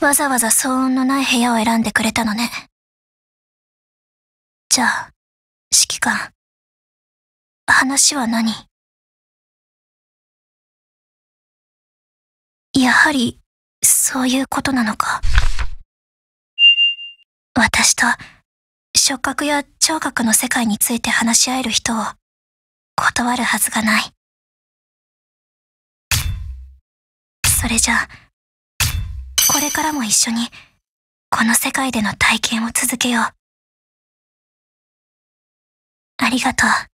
わざわざ騒音のない部屋を選んでくれたのね。じゃあ、指揮官。話は何やはり、そういうことなのか。私と、触覚や聴覚の世界について話し合える人を、断るはずがない。それじゃあ、これからも一緒に、この世界での体験を続けよう。ありがとう。